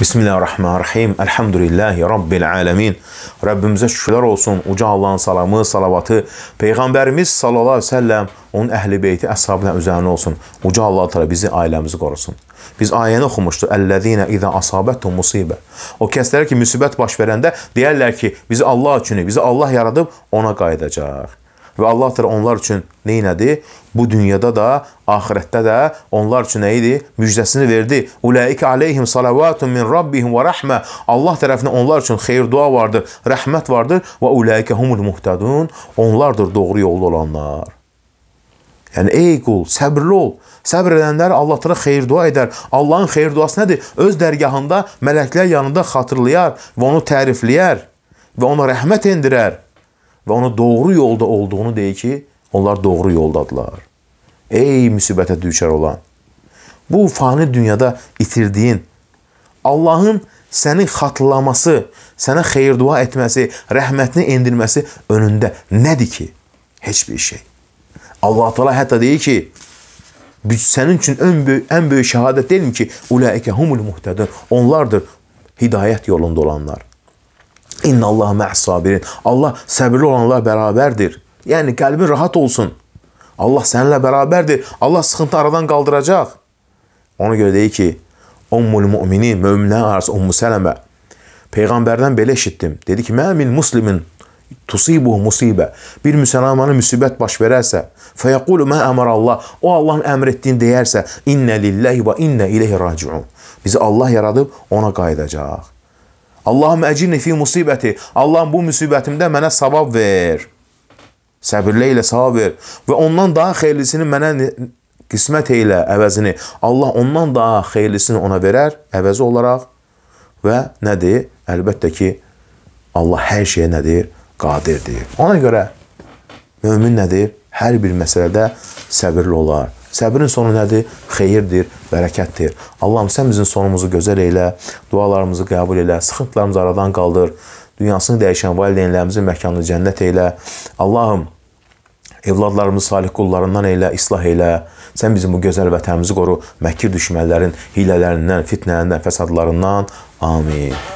Bismillahirrahmanirrahim. Elhamdülillahi Rabbil alemin. Rəbbimizə şükürlər olsun. Uca Allahın salamı, salavatı, Peyğəmbərimiz sallallahu aleyhi ve sellem, onun əhl-i beyti, əshabına üzərinə olsun. Uca Allah təala bizi, ailəmizi qorusun. Biz ayəni oxumuşduq. Əlləzinə izə asabətum musibə. O kəslərə ki, müsibət baş verəndə deyərlər ki, bizi Allah üçün, bizi Allah yaradıb ona qayıdacaq. Və Allah təala onlar üçün nə etdi? Bu dünyada da, axirətdə də onlar üçün nə idi? Müjdəsini verdi. Ulaika alayhim salavatun min rabbihim və rahmə. Allah tərəfindən onlar üçün xeyir dua vardır, rəhmət vardır və ulaika humul muhtadun. Onlardır doğru yolda olanlar. Yəni ey qul, səbrli ol. Səbr edənlər Allah təala xeyir dua edər. Allahın xeyir duası nədir? Öz dərgahında mələklər yanında xatırlayar və onu tərifləyər və ona rəhmət endirər və onu doğru yolda olduğunu deyir ki, onlar doğru yoldadılar. Ey müsibətə düşər olan! Bu fani dünyada itirdiyin, Allahın səni xatlaması, sənə xeyir-dua etməsi, rəhmətini endirməsi önündə nədir ki? Heç bir şey. Allah Teala hətta deyir ki, sənin üçün ən böyük, ən böyük şəhadət deyilmi ki, ulaikə humul muhtədun. Onlardır hidayət yolunda olanlar. İnna Allah məhsabirin. Allah səbirli olanlar bərabərdir. Yəni qəlbin rahat olsun. Allah səninlə bərabərdir. Allah sıxıntı aradan qaldıracaq. Ona görə deyir ki, Ummul müminin, möminlərin arası Ummu Sələmə. Peyğəmbərdən belə eşitdim. Dedi ki, məmin muslimin tusibu musibə. Bir müsəlmana müsibət baş verərsə, fəyəqulu mə əmər Allah, o Allahın əmr etdiyini deyərsə, innə lillahi və innə ileyhi raciun. Bizi Allah yaradıb ona qayıdacaq. Allahım əcirni fi musibəti. Allahım bu müsibətimdə mənə savab ver. Səbirlə ilə savab ver. Və ondan daha xeyirlisini mənə qismət elə əvəzini. Allah ondan daha xeyirlisini ona verər əvəzi olaraq. Və nədir? Əlbəttə ki, Allah hər şeyə nədir? Qadirdir. Ona görə mömin nədir? Hər bir məsələdə səbirli olar. Səbrin sonu nədir? Xeyirdir, bərəkətdir. Allahım, sən bizim sonumuzu gözəl elə, dualarımızı qəbul elə, sıxıntılarımızı aradan qaldır. Dünyasını dəyişən valideynlərimizin məkanını cənnət elə. Allahım, Evladlarımızı salih qullarından elə, islah elə. Sən bizim bu gözəl vətənimizi qoru, məkir düşmənlərin hilələrindən, fitnələrindən, fəsadlarından. Amin.